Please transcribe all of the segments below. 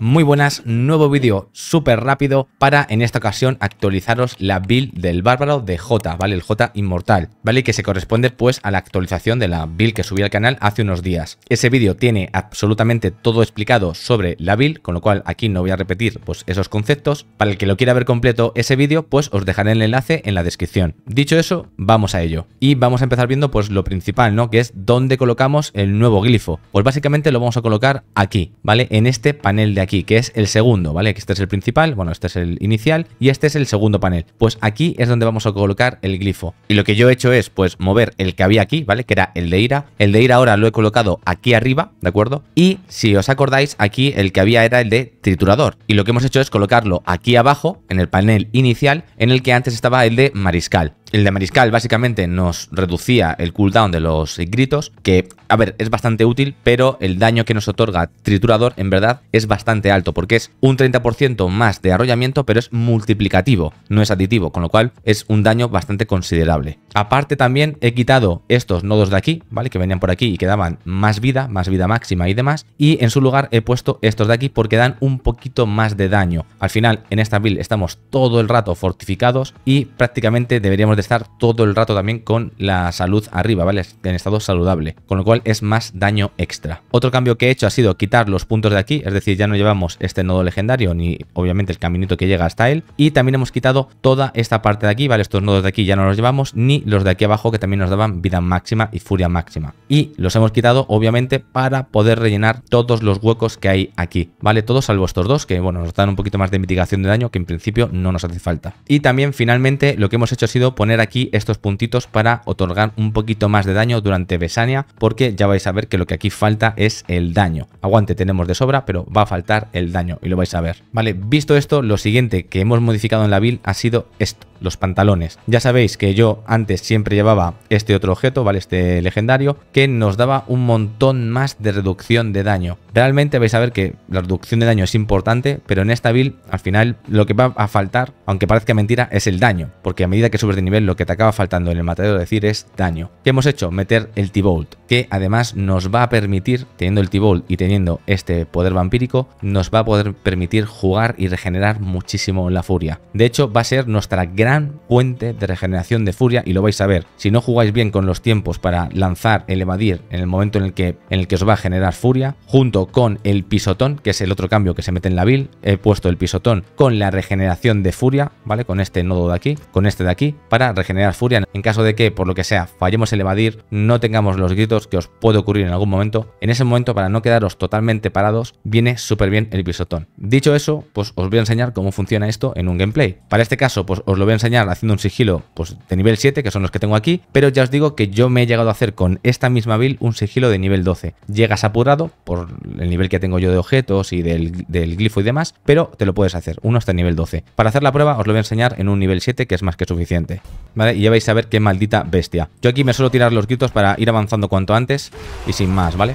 Muy buenas, nuevo vídeo súper rápido para en esta ocasión actualizaros la build del bárbaro de J, ¿vale? El J inmortal, ¿vale? Que se corresponde pues a la actualización de la build que subí al canal hace unos días. Ese vídeo tiene absolutamente todo explicado sobre la build, con lo cual aquí no voy a repetir pues esos conceptos. Para el que lo quiera ver completo ese vídeo, pues os dejaré el enlace en la descripción. Dicho eso, vamos a ello. Y vamos a empezar viendo pues lo principal, ¿no? Que es dónde colocamos el nuevo glifo. Pues básicamente lo vamos a colocar aquí, ¿vale? En este panel de aquí que es el segundo, ¿vale? Que Este es el principal, bueno, este es el inicial y este es el segundo panel. Pues aquí es donde vamos a colocar el glifo. Y lo que yo he hecho es, pues, mover el que había aquí, ¿vale? Que era el de Ira. El de Ira ahora lo he colocado aquí arriba, ¿de acuerdo? Y si os acordáis, aquí el que había era el de triturador. Y lo que hemos hecho es colocarlo aquí abajo, en el panel inicial, en el que antes estaba el de mariscal el de Mariscal básicamente nos reducía el cooldown de los gritos, que, a ver, es bastante útil, pero el daño que nos otorga Triturador en verdad es bastante alto, porque es un 30% más de arrollamiento, pero es multiplicativo, no es aditivo, con lo cual es un daño bastante considerable. Aparte también he quitado estos nodos de aquí, ¿vale? Que venían por aquí y que daban más vida, más vida máxima y demás, y en su lugar he puesto estos de aquí porque dan un poquito más de daño. Al final, en esta build estamos todo el rato fortificados y prácticamente deberíamos estar todo el rato también con la salud arriba, ¿vale? En estado saludable, con lo cual es más daño extra. Otro cambio que he hecho ha sido quitar los puntos de aquí, es decir, ya no llevamos este nodo legendario ni obviamente el caminito que llega hasta él y también hemos quitado toda esta parte de aquí, ¿vale? Estos nodos de aquí ya no los llevamos ni los de aquí abajo que también nos daban vida máxima y furia máxima. Y los hemos quitado obviamente para poder rellenar todos los huecos que hay aquí, ¿vale? Todos salvo estos dos que, bueno, nos dan un poquito más de mitigación de daño que en principio no nos hace falta. Y también finalmente lo que hemos hecho ha sido poner aquí estos puntitos para otorgar un poquito más de daño durante Besania, porque ya vais a ver que lo que aquí falta es el daño. Aguante tenemos de sobra, pero va a faltar el daño y lo vais a ver. Vale, visto esto, lo siguiente que hemos modificado en la build ha sido esto los pantalones. Ya sabéis que yo antes siempre llevaba este otro objeto, ¿vale? Este legendario, que nos daba un montón más de reducción de daño. Realmente vais a ver que la reducción de daño es importante, pero en esta build al final lo que va a faltar, aunque parezca mentira, es el daño. Porque a medida que subes de nivel lo que te acaba faltando en el material de decir es daño. ¿Qué hemos hecho? Meter el T-Bolt, que además nos va a permitir, teniendo el T-Bolt y teniendo este poder vampírico, nos va a poder permitir jugar y regenerar muchísimo la furia. De hecho, va a ser nuestra gran puente de regeneración de furia y lo vais a ver. Si no jugáis bien con los tiempos para lanzar el evadir en el momento en el que, en el que os va a generar furia, junto con el pisotón, que es el otro cambio que se mete en la build, he puesto el pisotón con la regeneración de furia, ¿vale? Con este nodo de aquí, con este de aquí, para regenerar furia. En caso de que, por lo que sea, fallemos el evadir, no tengamos los gritos que os puede ocurrir en algún momento, en ese momento para no quedaros totalmente parados, viene súper bien el pisotón. Dicho eso, pues os voy a enseñar cómo funciona esto en un gameplay. Para este caso, pues os lo voy a enseñar haciendo un sigilo pues, de nivel 7, que son los que tengo aquí, pero ya os digo que yo me he llegado a hacer con esta misma build un sigilo de nivel 12. Llegas apurado por el nivel que tengo yo de objetos y del, glifo y demás, pero te lo puedes hacer, uno hasta nivel 12. Para hacer la prueba os lo voy a enseñar en un nivel 7, que es más que suficiente. ¿Vale? Y ya vais a ver qué maldita bestia. Yo aquí me suelo tirar los gritos para ir avanzando cuanto antes y sin más, ¿vale?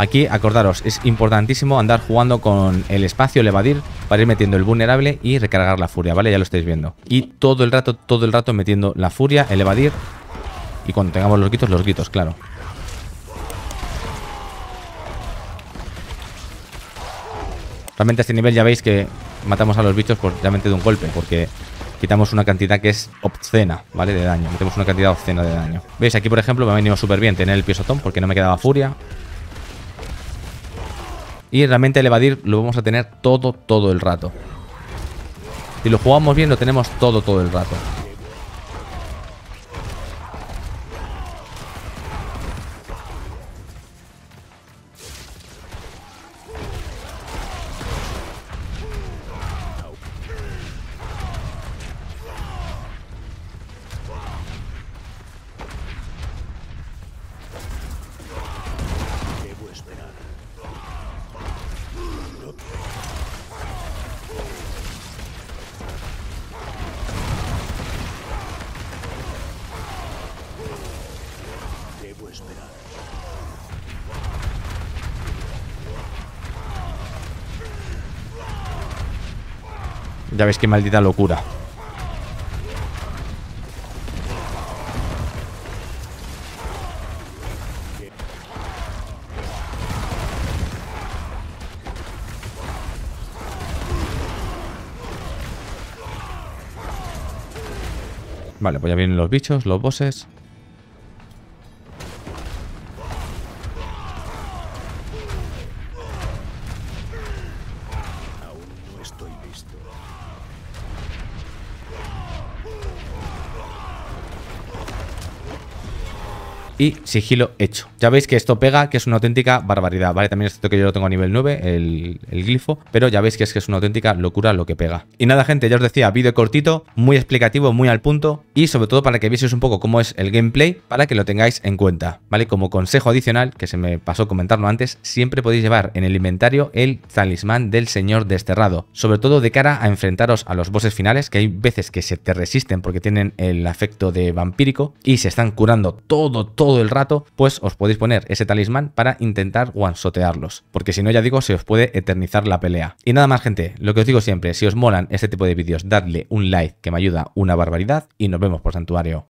Aquí, acordaros, es importantísimo andar jugando con el espacio, el evadir, para ir metiendo el vulnerable y recargar la furia, ¿vale? Ya lo estáis viendo. Y todo el rato, todo el rato metiendo la furia, el evadir. Y cuando tengamos los gritos, los gritos, claro. Realmente a este nivel ya veis que matamos a los bichos realmente de un golpe, porque quitamos una cantidad que es obscena, ¿vale? De daño. Metemos una cantidad obscena de daño. ¿Veis? Aquí, por ejemplo, me ha venido súper bien tener el pisotón porque no me quedaba furia. Y realmente el evadir lo vamos a tener todo, todo el rato. Si lo jugamos bien, lo tenemos todo, todo el rato. Ya ves qué maldita locura. Vale, pues ya vienen los bichos, los bosses. y sigilo hecho. Ya veis que esto pega, que es una auténtica barbaridad, ¿vale? También esto que yo lo tengo a nivel 9, el, glifo, pero ya veis que es que es una auténtica locura lo que pega. Y nada, gente, ya os decía, vídeo cortito, muy explicativo, muy al punto y sobre todo para que vieseis un poco cómo es el gameplay, para que lo tengáis en cuenta, ¿vale? Como consejo adicional, que se me pasó comentarlo antes, siempre podéis llevar en el inventario el talismán del señor desterrado, sobre todo de cara a enfrentaros a los bosses finales, que hay veces que se te resisten porque tienen el afecto de vampírico y se están curando todo, todo todo el rato, pues os podéis poner ese talismán para intentar guansotearlos. porque si no, ya digo, se os puede eternizar la pelea. Y nada más, gente, lo que os digo siempre, si os molan este tipo de vídeos, dadle un like, que me ayuda una barbaridad, y nos vemos por santuario.